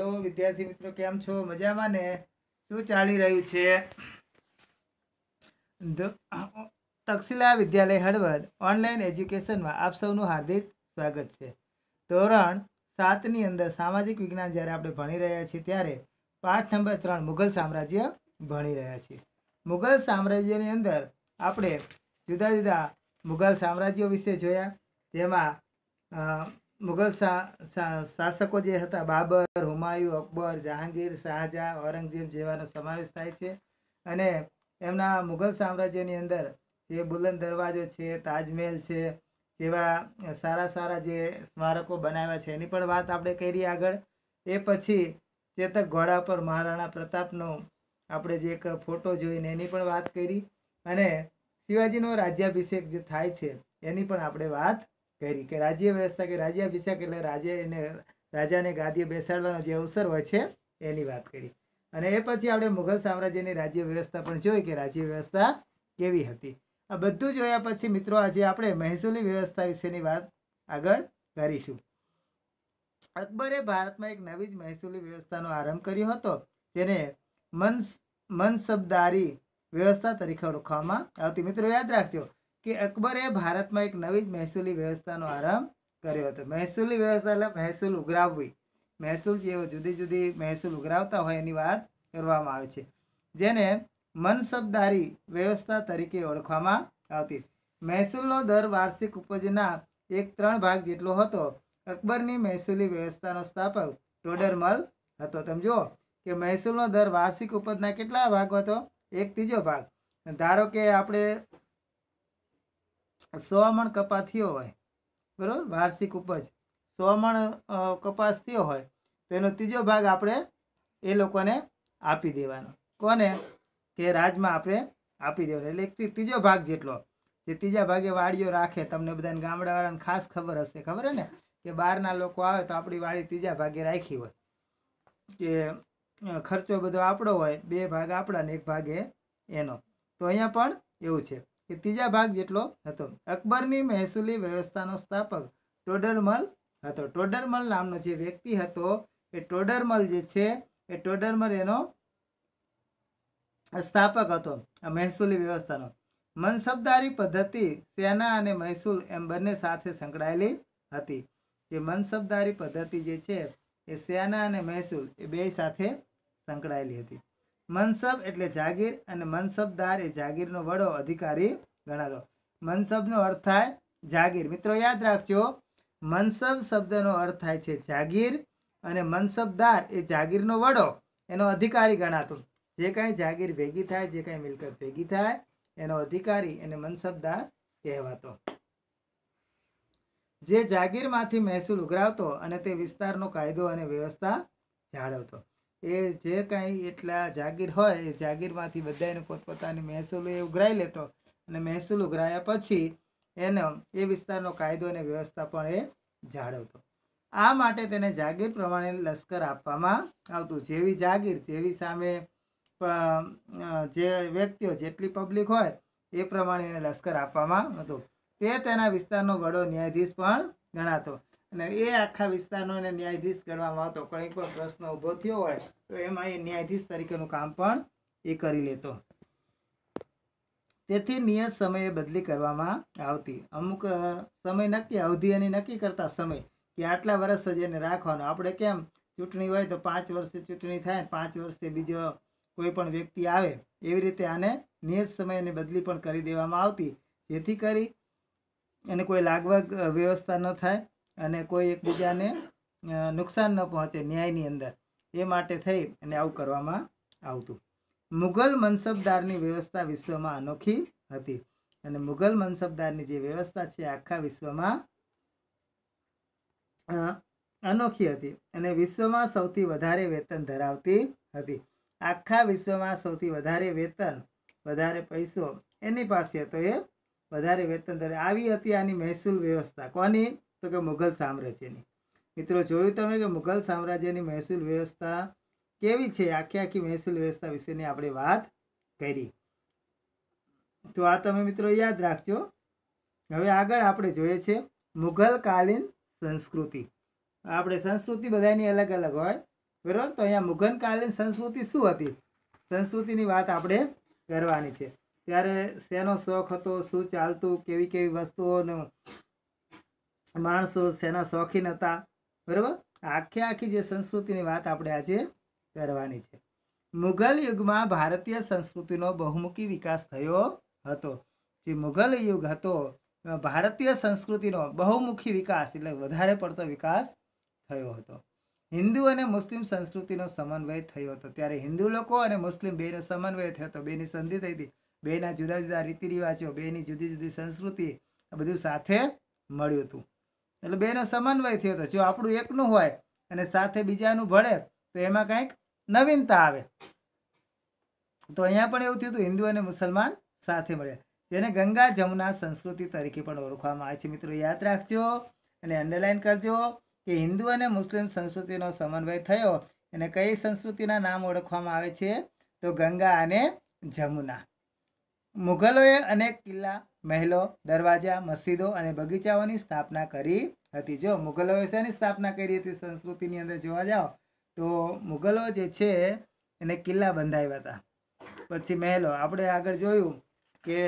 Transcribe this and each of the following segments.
hello વિદ્યાર્થી મિત્રો કેમ છો મજામાં ને શું ચાલી રહ્યું છે તક્ષિલા વિદ્યાલય હળવદ ઓનલાઈન એજ્યુકેશનમાં આપ સૌનું હાર્દિક સ્વાગત છે ધોરણ સાતની અંદર સામાજિક વિજ્ઞાન જ્યારે આપણે ભણી રહ્યા છીએ ત્યારે પાઠ નંબર ત્રણ મુઘલ સામ્રાજ્ય ભણી રહ્યા છીએ મુઘલ સામ્રાજ્યની અંદર આપણે જુદા જુદા મુઘલ સામ્રાજ્યો વિશે જોયા જેમાં મુગલ શાસકો જે હતા બાબર હુમાયુ અકબર જહાંગીર શાહજહાં ઔરંગઝેબ જેવાનો સમાવેશ થાય છે અને એમના મુગલ સામ્રાજ્યની અંદર જે બુલંદ દરવાજો છે તાજમહેલ છે જેવા સારા સારા જે સ્મારકો બનાવ્યા છે એની પણ વાત આપણે કરી આગળ એ પછી ચેતક ઘોડા પર મહારાણા પ્રતાપનો આપણે જે એક ફોટો જોઈને એની પણ વાત કરી અને શિવાજીનો રાજ્યાભિષેક જે થાય છે એની પણ આપણે વાત કરી કે રાજ્ય વ્યવસ્થા કે રાજ્યાભિષેક એટલે રાજ્ય એને રાજાને ગાદીએ બેસાડવાનો જે અવસર હોય છે એની વાત કરી અને એ પછી આપણે મુઘલ સામ્રાજ્યની રાજ્ય વ્યવસ્થા પણ જોઈ કે રાજ્ય વ્યવસ્થા કેવી હતી આ બધું જોયા પછી મિત્રો આજે આપણે મહેસૂલી વ્યવસ્થા વિશેની વાત આગળ કરીશું અકબરે ભારતમાં એક નવી જ મહેસૂલી વ્યવસ્થાનો આરંભ કર્યો હતો જેને મનસ મનસબદારી વ્યવસ્થા તરીકે ઓળખવામાં આવતી મિત્રો યાદ રાખજો કે અકબરે ભારતમાં એક નવી જ મહેસૂલી વ્યવસ્થાનો આરંભ કર્યો હતો મહેસૂલી વ્યવસ્થા એટલે મહેસૂલ ઉઘરાવવી મહેસૂલ જેવો જુદી જુદી મહેસૂલ ઉઘરાવતા હોય એની વાત કરવામાં આવે છે જેને મનસબદારી વ્યવસ્થા તરીકે ઓળખવામાં આવતી મહેસૂલનો દર વાર્ષિક ઉપજના એક ત્રણ ભાગ જેટલો હતો અકબરની મહેસૂલી વ્યવસ્થાનો સ્થાપક ટોડરમલ હતો તમે જુઓ કે મહેસૂલનો દર વાર્ષિક ઉપજના કેટલા ભાગ હતો એક ત્રીજો ભાગ ધારો કે આપણે સો મણ કપા થયો હોય બરાબર વાર્ષિક ઉપજ સો કપાસ થયો હોય તો એનો ત્રીજો ભાગ આપણે એ લોકોને આપી દેવાનો કોને કે રાજમાં આપણે આપી દેવાનો એટલે એક ત્રીજો ભાગ જેટલો જે ત્રીજા ભાગે વાડીઓ રાખે તમને બધાને ગામડાવાળાને ખાસ ખબર હશે ખબર ને કે બહારના લોકો આવે તો આપણી વાડી ત્રીજા ભાગે રાખી હોય કે ખર્ચો બધો આપણો હોય બે ભાગ આપણા ને એક ભાગે એનો તો અહીંયા પણ એવું છે કે ત્રીજા ભાગ જેટલો હતો અકબરની મહેસૂલી વ્યવસ્થાનો સ્થાપક ટોડરમલ હતો ટોડરમલ નામનો જે વ્યક્તિ હતો એ ટોડરમલ જે છે એ ટોડરમલ એનો સ્થાપક હતો આ મહેસૂલી વ્યવસ્થાનો મનસબદારી પદ્ધતિ સેના અને મહેસૂલ એમ બંને સાથે સંકળાયેલી હતી જે મનસબદારી પદ્ધતિ જે છે એ સેના અને મહેસૂલ એ બે સાથે સંકળાયેલી હતી મનસબ એટલે જાગીર અને મનસબદાર એ જાગીરનો વડો અધિકારી ગણાતો મનસબનો અર્થ થાય જાગીર મિત્રો યાદ રાખજો મનસબ શબ્દનો અર્થ થાય છે જાગીર અને મનસબદાર એ જાગીરનો વડો એનો અધિકારી ગણાતો જે કાંઈ જાગીર ભેગી થાય જે કાંઈ મિલકત ભેગી થાય એનો અધિકારી એને મનસબદાર કહેવાતો જે જાગીરમાંથી મહેસૂલ ઉઘરાવતો અને તે વિસ્તારનો કાયદો અને વ્યવસ્થા જાળવતો એ જે કાંઈ એટલા જાગીર હોય એ જાગીરમાંથી બધાને પોતપોતાની મહેસૂલ એ ઉઘરાઈ લેતો અને મહેસૂલ ઉઘરાયા પછી એનો એ વિસ્તારનો કાયદો અને વ્યવસ્થા પણ એ જાળવતો આ માટે તેને જાગીર પ્રમાણે લશ્કર આપવામાં આવતું જેવી જાગીર જેવી સામે જે વ્યક્તિઓ જેટલી પબ્લિક હોય એ પ્રમાણે એને લશ્કર આપવામાં હતું તે તેના વિસ્તારનો વડો ન્યાયાધીશ પણ ગણાતો અને એ આખા વિસ્તારનો એને ન્યાયાધીશ ગણવામાં આવતો કંઈ પણ પ્રશ્ન ઊભો થયો હોય તો એમાં એ ન્યાયાધીશ તરીકેનું કામ પણ એ કરી લેતો તેથી નિયત સમયે બદલી કરવામાં આવતી અમુક સમય નક્કી અવધિ એની નક્કી કરતા સમય કે આટલા વર્ષ જ એને રાખવાનો આપણે કેમ ચૂંટણી હોય તો પાંચ વર્ષે ચૂંટણી થાય પાંચ વર્ષે બીજો કોઈ પણ વ્યક્તિ આવે એવી રીતે આને નિયત સમયની બદલી પણ કરી દેવામાં આવતી જેથી કરી એને કોઈ લાગવા વ્યવસ્થા ન થાય અને કોઈ એકબીજાને નુકસાન ન પહોંચે ન્યાયની અંદર એ માટે થઈ અને આવું કરવામાં આવતું મુઘલ મનસબદારની વ્યવસ્થા વિશ્વમાં અનોખી હતી અને મુગલ મનસબદારની જે વ્યવસ્થા છે આખા વિશ્વમાં અનોખી હતી અને વિશ્વમાં સૌથી વધારે વેતન ધરાવતી હતી આખા વિશ્વમાં સૌથી વધારે વેતન વધારે પૈસો એની પાસે હતો એ વધારે વેતન ધરાવે આવી હતી આની મહેસૂલ વ્યવસ્થા કોની તો કે મુઘલ સામ્રાજ્યની મિત્રો જોયું તમે કે મુઘલ સામ્રાજ્યની મહેસૂલ વ્યવસ્થા કેવી છે આખી આખી મહેસૂલ વ્યવસ્થા વિશેની આપણે વાત કરી તો આ તમે મિત્રો યાદ રાખજો હવે આગળ આપણે જોઈએ છે મુઘલકાલીન સંસ્કૃતિ આપણે સંસ્કૃતિ બધાની અલગ અલગ હોય બરાબર તો અહીંયા મુઘલકાલીન સંસ્કૃતિ શું હતી સંસ્કૃતિની વાત આપણે કરવાની છે ત્યારે શેનો શોખ હતો શું ચાલતું કેવી કેવી વસ્તુઓનું માણસો શેના શોખીન હતા બરાબર આખે આખી જે સંસ્કૃતિની વાત આપણે આજે કરવાની છે મુઘલ યુગમાં ભારતીય સંસ્કૃતિનો બહુમુખી વિકાસ થયો હતો જે મુઘલ યુગ હતો ભારતીય સંસ્કૃતિનો બહુમુખી વિકાસ એટલે વધારે પડતો વિકાસ થયો હતો હિન્દુ અને મુસ્લિમ સંસ્કૃતિનો સમન્વય થયો હતો ત્યારે હિન્દુ લોકો અને મુસ્લિમ બેનો સમન્વય થયો હતો બેની સંધિ થઈ હતી બેના જુદા જુદા રીતિ રિવાજો બેની જુદી જુદી સંસ્કૃતિ બધું સાથે મળ્યું હતું એટલે બેનો સમન્વય થયો હતો જો આપણું એકનું હોય અને સાથે બીજાનું ભળે તો એમાં કંઈક નવીનતા આવે તો અહીંયા પણ એવું થયું હતું હિન્દુ અને મુસલમાન સાથે મળ્યા જેને ગંગા જમુના સંસ્કૃતિ તરીકે પણ ઓળખવામાં આવે છે મિત્રો યાદ રાખજો અને અંડરલાઇન કરજો કે હિન્દુ અને મુસ્લિમ સંસ્કૃતિનો સમન્વય થયો અને કઈ સંસ્કૃતિના નામ ઓળખવામાં આવે છે તો ગંગા અને જમુના મુઘલોએ અનેક કિલ્લા મહેલો દરવાજા મસ્જિદો અને બગીચાઓની સ્થાપના કરી હતી જો મુગલોએ શેની સ્થાપના કરી હતી સંસ્કૃતિની અંદર જોવા જાઓ તો મુગલો જે છે એને કિલ્લા બંધાવ્યા હતા પછી મહેલો આપણે આગળ જોયું કે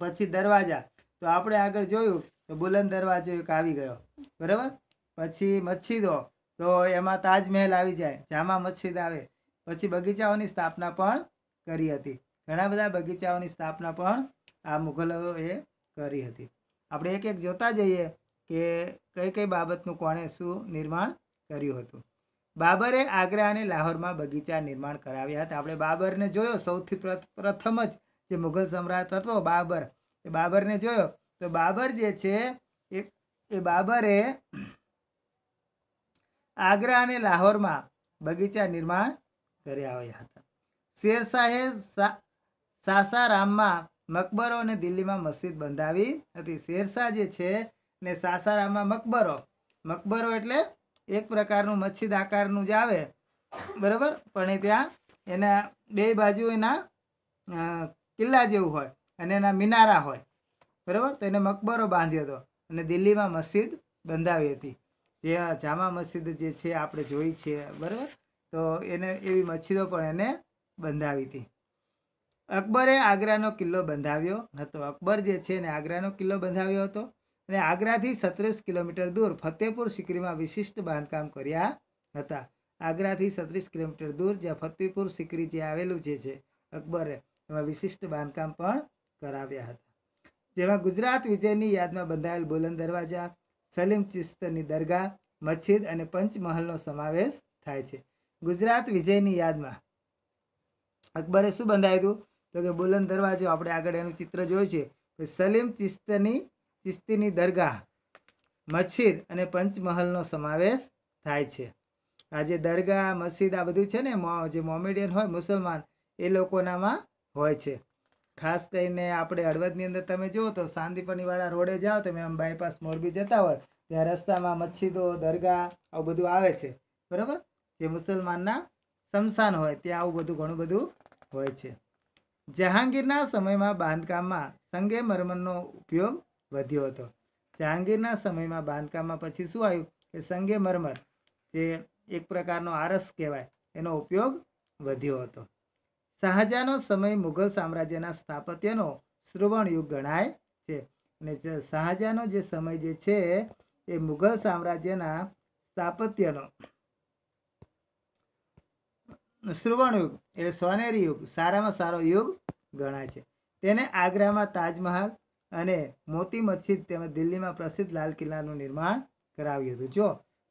પછી દરવાજા તો આપણે આગળ જોયું તો બુલંદ દરવાજો એક આવી ગયો બરાબર પછી મસ્જિદો તો એમાં તાજમહેલ આવી જાય જામા મસ્જિદ આવે પછી બગીચાઓની સ્થાપના પણ કરી હતી ઘણા બધા બગીચાઓની સ્થાપના પણ આ મુઘલોએ કરી હતી આપણે એક એક જોતા જઈએ કે કઈ કઈ બાબતનું કોણે શું નિર્માણ કર્યું હતું બાબરે આગ્રા અને લાહોરમાં બગીચા નિર્માણ કરાવ્યા હતા આપણે બાબરને જોયો સૌથી પ્રથમ જ જે મુઘલ સમ્રાટ હતો બાબર એ બાબરને જોયો તો બાબર જે છે એ એ બાબરે આગ્રા અને લાહોરમાં બગીચા નિર્માણ કર્યા હતા શેરશાહે સાસારામમાં મકબરો અને દિલ્હીમાં મસ્જિદ બંધાવી હતી શેરશાહ જે છે ને સાસારામમાં મકબરો મકબરો એટલે એક પ્રકારનું મસ્જિદ આકારનું જ આવે બરાબર પણ એ ત્યાં એના બે બાજુ એના કિલ્લા જેવું હોય અને એના મિનારા હોય બરાબર તો એને મકબરો બાંધ્યો હતો અને દિલ્હીમાં મસ્જિદ બંધાવી હતી જે જામા મસ્જિદ જે છે આપણે જોઈ છે બરાબર તો એને એવી મસ્જિદો પણ એને બંધાવી હતી અકબરે આગ્રાનો કિલ્લો બંધાવ્યો હતો અકબર જે છે ને આગ્રાનો કિલ્લો બંધાવ્યો હતો અને આગ્રાથી સત્રીસ કિલોમીટર દૂર ફતેપુર સિકરીમાં વિશિષ્ટ બાંધકામ કર્યા હતા આગ્રાથી સત્રીસ કિલોમીટર દૂર જ્યાં ફતેપુર સિકરી જે આવેલું જે છે અકબરે એમાં વિશિષ્ટ બાંધકામ પણ કરાવ્યા હતા જેમાં ગુજરાત વિજયની યાદમાં બંધાયેલ બુલંદ દરવાજા સલીમ ચિસ્તની દરગાહ મસ્જિદ અને પંચમહલનો સમાવેશ થાય છે ગુજરાત વિજયની યાદમાં અકબરે શું બંધાયું હતું તો કે બુલંદ દરવાજો આપણે આગળ એનું ચિત્ર જોયું છે સલીમ ચિસ્તની ચિસ્તીની દરગાહ મસ્જિદ અને પંચમહલનો સમાવેશ થાય છે આ જે દરગાહ મસ્જિદ આ બધું છે ને જે મોમેડિયન હોય મુસલમાન એ લોકોનામાં હોય છે ખાસ કરીને આપણે હળવદની અંદર તમે જુઓ તો સાંદીપનીવાળા રોડે જાઓ તમે આમ બાયપાસ મોરબી જતા હોય ત્યાં રસ્તામાં મચ્છીદો દરગાહ આવું બધું આવે છે બરાબર જે મુસલમાનના સમસાન હોય ત્યાં આવું બધું ઘણું બધું હોય છે જહાંગીરના સમયમાં બાંધકામમાં સંગેમરમરનો ઉપયોગ વધ્યો હતો જહાંગીરના સમયમાં બાંધકામમાં પછી શું આવ્યું કે સંગેમરમર જે એક પ્રકારનો આરસ કહેવાય એનો ઉપયોગ વધ્યો હતો શાહજહાનો સમય મુઘલ સામ્રાજ્યના સ્થાપત્યનો શ્રવણ યુગ ગણાય છે અને શાહજહાનો જે સમય જે છે એ મુઘલ સામ્રાજ્યના સ્થાપત્યનો શ્રુવણ યુગ એટલે સોનેરી યુગ સારામાં સારો યુગ ગણાય છે તેને આગ્રામાં તાજમહાલ અને મોતી મસ્જિદ તેમજ દિલ્હીમાં પ્રસિદ્ધ લાલ કિલ્લાનું નિર્માણ કરાવ્યું હતું જો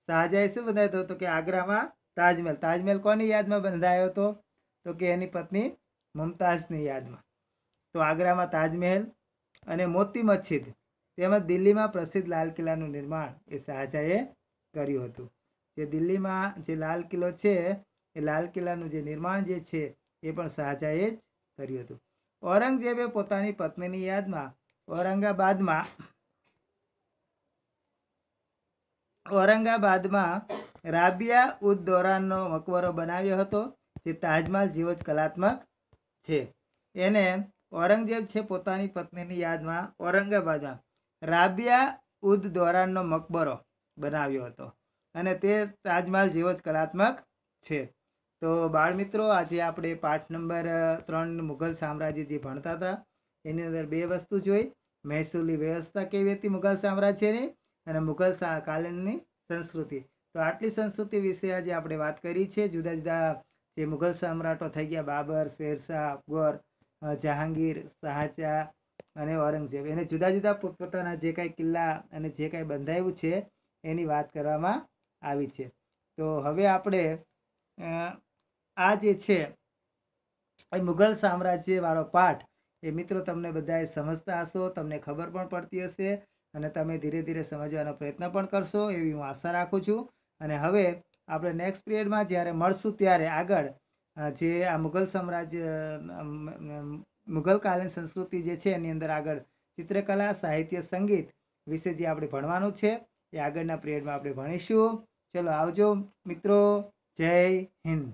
શાહજહાએ શું બંધાયો હતો કે આગ્રામાં તાજમહેલ તાજમહેલ કોની યાદમાં બંધાયો હતો તો કે એની પત્ની મુમતાઝની યાદમાં તો આગ્રામાં તાજમહેલ અને મોતી મસ્જિદ તેમજ દિલ્હીમાં પ્રસિદ્ધ લાલ કિલ્લાનું નિર્માણ એ શાહજહાએ કર્યું હતું જે દિલ્હીમાં જે લાલ કિલ્લો છે એ લાલ કિલ્લાનું જે નિર્માણ જે છે એ પણ શાહજહાએ જ કર્યું હતું ઔરંગઝેબે પોતાની પત્નીની યાદમાં ઔરંગાબાદમાં ઔરંગાબાદમાં રાબિયા ઉદ દોરાનનો મકબરો બનાવ્યો હતો જે તાજમહાલ જેવો જ કલાત્મક છે એને ઔરંગઝેબ છે પોતાની પત્નીની યાદમાં ઔરંગાબાદમાં રાબિયા ઉદ દોરાનનો મકબરો બનાવ્યો હતો અને તે તાજમહાલ જેવો જ કલાત્મક છે તો બાળ મિત્રો આજે આપણે પાઠ નંબર ત્રણ મુઘલ સામ્રાજ્ય જે ભણતા હતા એની અંદર બે વસ્તુ જોઈ મહેસૂલી વ્યવસ્થા કેવી હતી મુઘલ સામ્રાજ્યની અને મુઘલ કાલીનની સંસ્કૃતિ તો આટલી સંસ્કૃતિ વિશે આજે આપણે વાત કરી છે જુદા જુદા જે મુઘલ સમ્રાટો થઈ ગયા બાબર શેરશાહ અકબર જહાંગીર શાહજહાં અને ઔરંગઝેબ એને જુદા જુદા પોતપોતાના જે કાંઈ કિલ્લા અને જે કાંઈ બંધાયું છે એની વાત કરવામાં આવી છે તો હવે આપણે આ જે છે એ મુઘલ સામ્રાજ્યવાળો પાઠ એ મિત્રો તમને બધાએ સમજતા હશો તમને ખબર પણ પડતી હશે અને તમે ધીરે ધીરે સમજવાનો પ્રયત્ન પણ કરશો એવી હું આશા રાખું છું અને હવે આપણે નેક્સ્ટ પિરિયડમાં જ્યારે મળશું ત્યારે આગળ જે આ મુઘલ સામ્રાજ્ય મુઘલકાલીન સંસ્કૃતિ જે છે એની અંદર આગળ ચિત્રકલા સાહિત્ય સંગીત વિશે જે આપણે ભણવાનું છે એ આગળના પીરિયડમાં આપણે ભણીશું ચલો આવજો મિત્રો જય હિન્દ